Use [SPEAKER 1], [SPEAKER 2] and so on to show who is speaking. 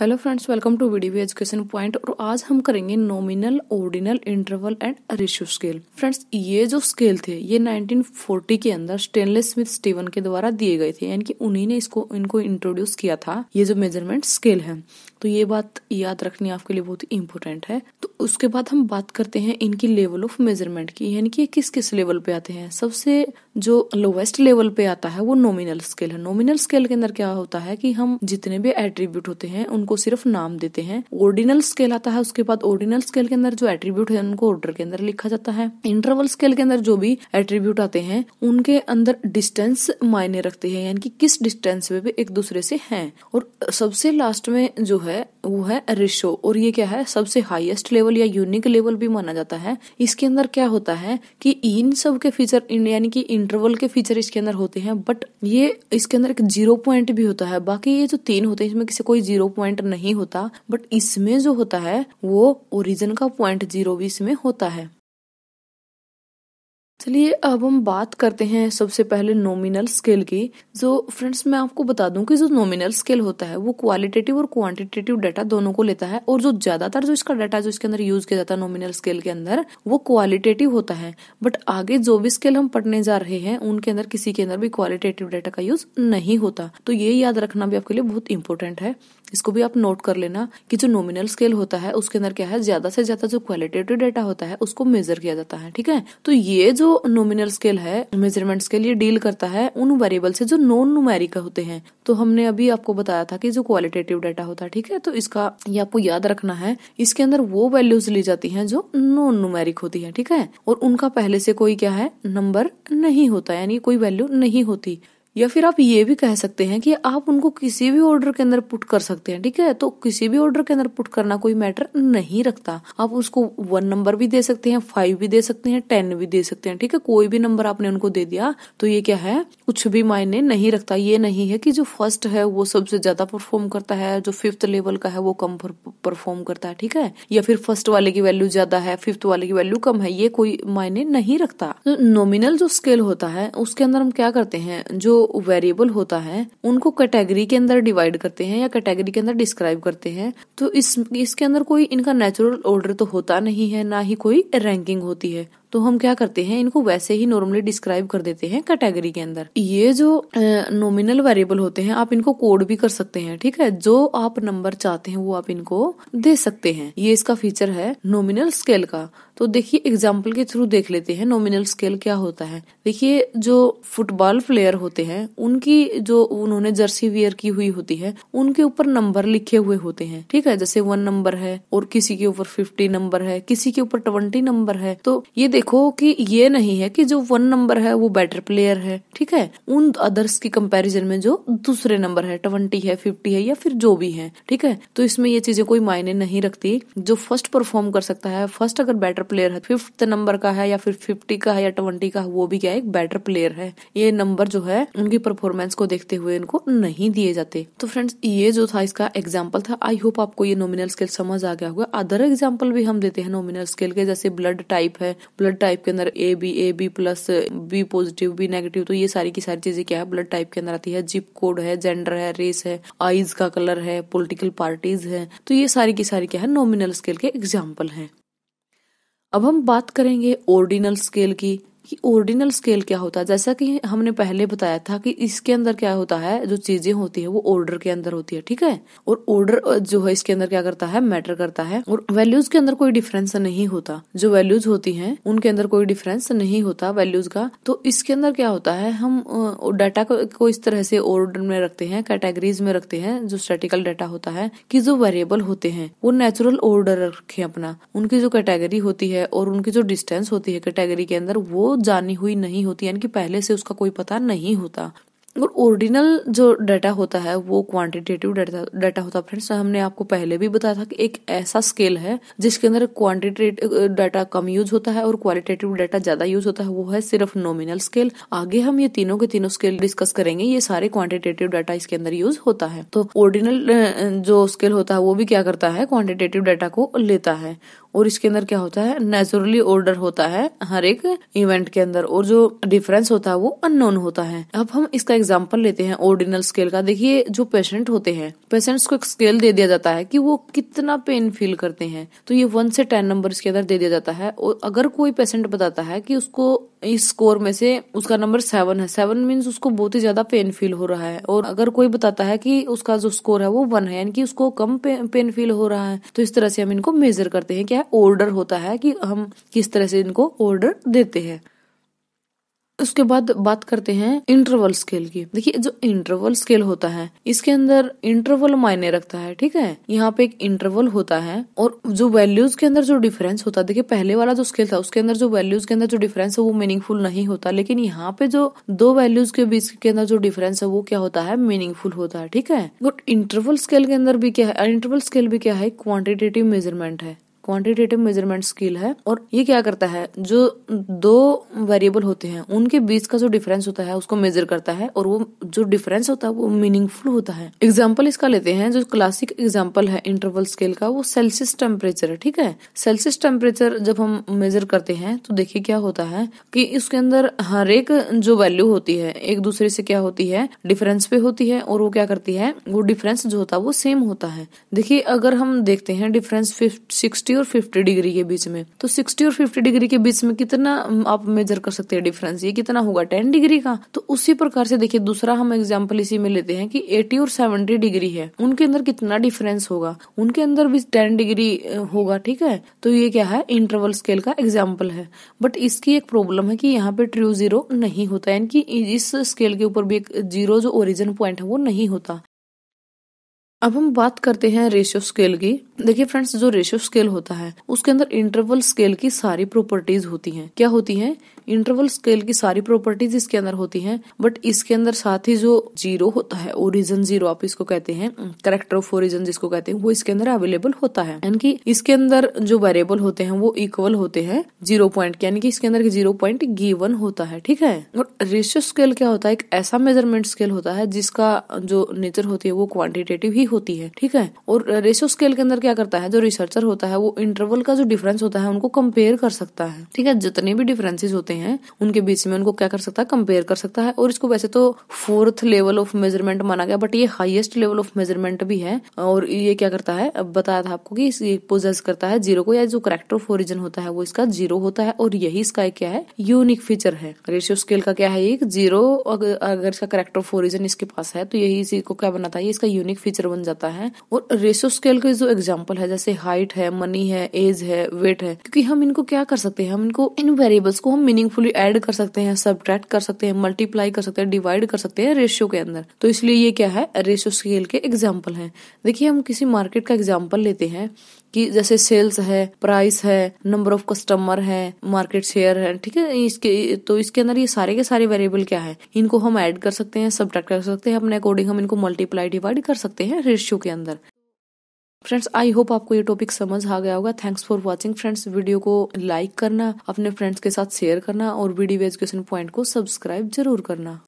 [SPEAKER 1] hello friends welcome to video education point और आज हम करेंगे nominal ordinal interval and ratio scale friends ये जो स्केल थे ये 1940 के अंदर स्टेनलेस स्मिथ स्टीवन के द्वारा दिए गए थे यानी कि उन्हीं ने इसको इनको इंट्रोड्यूस किया था ये जो मेजरमेंट स्केल है तो ये बात याद रखनी आपके लिए बहुत ही इम्पोर्टेंट है तो उसके बाद हम बात करते हैं इनकी लेवल ऑफ मेजरमेंट की यानी कि किस किस लेवल पे आते हैं सबसे जो लोवेस्ट लेवल पे आता है वो नॉमिनल स्केल है नॉमिनल स्केल के अंदर क्या होता है कि हम जितने भी एट्रीब्यूट होते हैं उन उनको सिर्फ नाम देते हैं ऑर्डिनल स्केल आता है उसके बाद ऑर्डिनल स्केल के अंदर जो एट्रीब्यूट है उनको ऑर्डर के अंदर लिखा जाता है इंटरवल स्केल के अंदर जो भी एट्रीब्यूट आते हैं उनके अंदर डिस्टेंस मायने रखते हैं यानी कि किस डिस्टेंस में भी एक दूसरे से हैं और सबसे लास्ट में जो है वो है रिशो और ये क्या है सबसे हाईएस्ट लेवल या यूनिक लेवल भी माना जाता है इसके अंदर क्या होता है कि इन सब के फीचर यानी कि इंटरवल के फीचर इसके अंदर होते हैं बट ये इसके अंदर एक जीरो पॉइंट भी होता है बाकी ये जो तीन होते हैं इसमें किसी कोई जीरो पॉइंट पॉइंट नहीं होता बट इसमें जो होता है वो ओरिजिन का पॉइंट जीरो भी इसमें होता है चलिए अब हम बात करते हैं सबसे पहले नॉमिनल स्केल की जो फ्रेंड्स मैं आपको बता दूं कि जो नॉमिनल स्केल होता है वो क्वालिटेटिव और क्वांटिटेटिव डाटा दोनों को लेता है और जो ज्यादातर जो इसका डाटा जो इसके अंदर यूज किया जाता है नॉमिनल स्केल के अंदर वो क्वालिटेटिव होता है बट आगे जो भी स्केल हम पढ़ने जा रहे हैं उनके अंदर किसी के अंदर भी क्वालिटेटिव डाटा का यूज नहीं होता तो ये याद रखना भी आपके लिए बहुत इंपॉर्टेंट है इसको भी आप नोट कर लेना कि जो नॉमिनल स्केल होता है उसके अंदर क्या है ज्यादा से ज्यादा जो क्वालिटेटिव डेटा होता है उसको मेजर किया जाता है ठीक है तो ये जो नॉमिनल स्केल है मेजरमेंट स्केल ये डील करता है उन वेरिएबल से जो नॉन नुमेरिक होते हैं तो हमने अभी आपको बताया था कि जो क्वालिटेटिव डेटा होता है ठीक है तो इसका ये आपको याद रखना है इसके अंदर वो वैल्यूज ली जाती है जो नॉन नुमेरिक होती है ठीक है और उनका पहले से कोई क्या है नंबर नहीं होता यानी कोई वैल्यू नहीं होती या फिर आप ये भी कह सकते हैं कि आप उनको किसी भी ऑर्डर के अंदर पुट कर सकते हैं ठीक है तो किसी भी ऑर्डर के अंदर पुट करना कोई मैटर नहीं रखता आप उसको वन नंबर भी दे सकते हैं फाइव भी दे सकते हैं टेन भी दे सकते हैं ठीक है कोई भी नंबर आपने उनको दे दिया तो ये क्या है कुछ भी मायने नहीं रखता ये नहीं है कि जो फर्स्ट है वो सबसे ज्यादा परफॉर्म करता है जो फिफ्थ लेवल का है वो कम परफॉर्म करता है ठीक है या फिर फर्स्ट वाले की वैल्यू ज्यादा है फिफ्थ वाले की वैल्यू कम है ये कोई मायने नहीं रखता नॉमिनल जो स्केल होता है उसके अंदर हम क्या करते हैं जो वेरिएबल होता है उनको कैटेगरी के अंदर डिवाइड करते हैं या कैटेगरी के अंदर डिस्क्राइब करते हैं तो इस इसके अंदर कोई इनका नेचुरल ऑर्डर तो होता नहीं है ना ही कोई रैंकिंग होती है तो हम क्या करते हैं इनको वैसे ही नॉर्मली डिस्क्राइब कर देते हैं कैटेगरी के अंदर ये जो नॉमिनल वेरिएबल होते हैं आप इनको कोड भी कर सकते हैं ठीक है जो आप नंबर चाहते हैं वो आप इनको दे सकते हैं ये इसका फीचर है नॉमिनल स्केल का तो देखिए एग्जाम्पल के थ्रू देख लेते हैं नॉमिनल स्केल क्या होता है देखिए जो फुटबॉल प्लेयर होते हैं उनकी जो उन्होंने जर्सी वियर की हुई होती है उनके ऊपर नंबर लिखे हुए होते हैं ठीक है जैसे वन नंबर है और किसी के ऊपर फिफ्टी नंबर है किसी के ऊपर ट्वेंटी नंबर है तो ये देखो कि ये नहीं है कि जो वन नंबर है वो बेटर प्लेयर है ठीक है उन अदर्स की कंपैरिजन में जो दूसरे नंबर है ट्वेंटी है फिफ्टी है या फिर जो भी है ठीक है तो इसमें ये चीजें कोई मायने नहीं रखती जो फर्स्ट परफॉर्म कर सकता है फर्स्ट अगर बेटर प्लेयर है फिफ्थ नंबर का है या फिर फिफ्टी का है या ट्वेंटी का है वो भी क्या है एक बेटर प्लेयर है ये नंबर जो है उनकी परफॉर्मेंस को देखते हुए इनको नहीं दिए जाते तो फ्रेंड्स ये जो था इसका एग्जाम्पल था आई होप आपको ये नॉमिनल स्केल समझ आ गया होगा अदर एग्जाम्पल भी हम देते हैं नॉमिनल स्केल के जैसे ब्लड टाइप है ब्लड ब्लड टाइप के अंदर A B A B plus B positive B negative तो ये सारी की सारी चीजें क्या है ब्लड टाइप के अंदर आती है जिप कोड है जेंडर है रेस है आईज का कलर है पोलिटिकल पार्टीज है तो ये सारी की सारी क्या है नॉमिनल स्केल के एग्जाम्पल है अब हम बात करेंगे ऑर्डिनल स्केल की कि ऑर्डिनल स्केल क्या होता है जैसा कि हमने पहले बताया था कि इसके अंदर क्या होता है जो चीजें होती है वो ऑर्डर के अंदर होती है ठीक है और ऑर्डर जो है इसके अंदर क्या करता है मैटर करता है और वैल्यूज के अंदर कोई डिफरेंस नहीं होता जो वैल्यूज होती है उनके अंदर कोई डिफरेंस नहीं होता वैल्यूज का तो इसके अंदर क्या होता है हम डाटा को इस तरह से ऑर्डर में रखते हैं कैटेगरीज में रखते हैं जो स्टेटिकल डाटा होता है कि जो वेरिएबल होते हैं वो नेचुरल ऑर्डर रखे अपना उनकी जो कैटेगरी होती है और उनकी जो डिस्टेंस होती है कैटेगरी के अंदर वो जानी हुई नहीं होती यानी कि पहले से उसका कोई पता नहीं होता और ओरिजिनल जो डाटा होता है वो क्वांटिटेटिव डाटा होता है फ्रेंड्स हमने आपको पहले भी बताया था कि एक ऐसा स्केल है जिसके अंदर क्वांटिटेटिव डाटा कम यूज होता है और क्वालिटेटिव डाटा ज्यादा यूज होता है वो है सिर्फ नॉमिनल स्केल आगे हम ये तीनों के तीनों स्केल डिस्कस करेंगे ये सारे क्वांटिटेटिव डाटा इसके अंदर यूज होता है तो ओरिजिनल जो स्केल होता है वो भी क्या करता है क्वांटिटेटिव डाटा को लेता है और इसके अंदर क्या होता है नेचुरली ऑर्डर होता है हर एक इवेंट के अंदर और जो डिफरेंस होता है वो अननोन होता है अब हम इसका एग्जाम्पल लेते हैं ओर्डिनल स्केल का देखिए जो पेशेंट होते हैं पेशेंट्स को एक स्केल दे दिया जाता है कि वो कितना पेन फील करते हैं तो ये वन से टेन नंबर के अंदर दे दिया जाता है और अगर कोई पेशेंट बताता है कि उसको इस स्कोर में से उसका नंबर सेवन है सेवन मीन्स उसको बहुत ही ज्यादा पेन फील हो रहा है और अगर कोई बताता है कि उसका जो स्कोर है वो वन है यानी कि उसको कम पेन फील हो रहा है तो इस तरह से हम इनको मेजर करते हैं क्या ऑर्डर होता है कि हम किस तरह से इनको ऑर्डर देते हैं उसके बाद बात करते हैं इंटरवल स्केल की देखिए जो इंटरवल स्केल होता है इसके अंदर इंटरवल मायने रखता है ठीक है यहाँ पे एक इंटरवल होता है और जो वैल्यूज के अंदर जो डिफरेंस होता है देखिए पहले वाला जो स्केल था उसके अंदर जो वैल्यूज के अंदर जो डिफरेंस है वो मीनिंगफुल नहीं होता लेकिन यहाँ पे जो दो वैल्यूज के बीच के अंदर जो डिफरेंस है वो क्या होता है मीनिंगफुल होता है ठीक है बट इंटरवल स्केल के अंदर भी क्या है इंटरवल स्केल भी क्या है क्वांटिटेटिव मेजरमेंट है क्वांटिटेटिव मेजरमेंट स्केल है और ये क्या करता है जो दो वेरिएबल होते हैं उनके बीच का जो डिफरेंस होता है उसको मेजर करता है और वो जो डिफरेंस होता है वो मीनिंगफुल होता है एग्जाम्पल इसका लेते हैं जो क्लासिक एग्जाम्पल है इंटरवल स्केल का वो सेल्सियस टेम्परेचर है ठीक है सेल्सियस टेम्परेचर जब हम मेजर करते हैं तो देखिए क्या होता है कि इसके अंदर हर एक जो वैल्यू होती है एक दूसरे से क्या होती है डिफरेंस पे होती है और वो क्या करती है वो डिफरेंस जो होता है वो सेम होता है देखिए अगर हम देखते हैं डिफरेंस फिफ्टी और 50 डिग्री के बीच में तो 60 और 50 डिग्री के बीच में कितना आप मेजर कर सकते हैं डिफरेंस ये कितना होगा 10 डिग्री का तो उसी प्रकार से देखिए दूसरा हम एग्जाम्पल इसी में लेते हैं कि 80 और 70 डिग्री है उनके अंदर कितना डिफरेंस होगा उनके अंदर भी टेन डिग्री होगा ठीक है तो ये क्या है इंटरवल स्केल का एग्जाम्पल है बट इसकी एक प्रॉब्लम है कि यहाँ पे ट्रू जीरो नहीं होता यानी कि इस स्केल के ऊपर भी एक जीरो जो ओरिजिन पॉइंट है वो नहीं होता अब हम बात करते हैं रेशियो स्केल की देखिए फ्रेंड्स जो रेशियो स्केल होता है उसके अंदर इंटरवल स्केल की सारी प्रॉपर्टीज होती हैं क्या होती हैं इंटरवल स्केल की सारी प्रॉपर्टीज इसके अंदर होती हैं बट इसके अंदर साथ ही जो जीरो होता है ओरिजन जीरो आप इसको कहते हैं करेक्टर ऑफ ओरिजन जिसको कहते हैं वो इसके अंदर अवेलेबल होता है यानी कि इसके अंदर जो वेरिएबल होते हैं वो इक्वल होते हैं जीरो पॉइंट यानी कि इसके अंदर जीरो पॉइंट गिवन होता है ठीक है और रेशियो स्केल क्या होता है एक ऐसा मेजरमेंट स्केल होता है जिसका जो नेचर होती है वो क्वांटिटेटिव ही होती है ठीक है और रेशो स्केल के अंदर क्या करता है जो रिसर्चर होता है वो इंटरवल का जो डिफरेंस होता है उनको कंपेयर कर सकता है ठीक है जितने भी डिफरेंसेज होते हैं उनके बीच में उनको क्या कर सकता है कंपेयर कर सकता है और इसको वैसे तो फोर्थ लेवल ऑफ मेजरमेंट माना गया बट ये हाइएस्ट लेवल ऑफ मेजरमेंट भी है और ये क्या करता है बताया था आपको कि ये पोजेस करता है जीरो को या जो करेक्टर ऑफ ओरिजिन होता है वो इसका जीरो होता है और यही इसका क्या है यूनिक फीचर है रेशियो स्केल का क्या है एक जीरो अगर इसका करेक्टर ऑफ ओरिजिन इसके पास है तो यही इसी को क्या बनाता है इसका यूनिक फीचर बन जाता है और रेशो स्केल का जो एग्जाम्पल है जैसे हाइट है मनी है एज है वेट है क्योंकि हम इनको क्या कर सकते हैं हम इनको इन वेरिएबल्स को हम मीनिंगफुली एड कर सकते हैं सब कर सकते हैं मल्टीप्लाई कर सकते हैं डिवाइड कर सकते हैं रेशियो के अंदर तो इसलिए ये क्या है रेशियो स्केल के एग्जाम्पल है देखिए हम किसी मार्केट का एग्जाम्पल लेते हैं कि जैसे सेल्स है प्राइस है नंबर ऑफ कस्टमर है मार्केट शेयर है ठीक है इसके तो इसके अंदर ये सारे के सारे वेरिएबल क्या है इनको हम ऐड कर सकते हैं सब कर सकते हैं अपने अकॉर्डिंग हम इनको मल्टीप्लाई डिवाइड कर सकते हैं रेशियो के अंदर फ्रेंड्स आई होप आपको ये टॉपिक समझ आ गया होगा thanks for watching friends video को लाइक करना अपने फ्रेंड्स के साथ शेयर करना और वीडियो एजुकेशन पॉइंट को सब्सक्राइब जरूर करना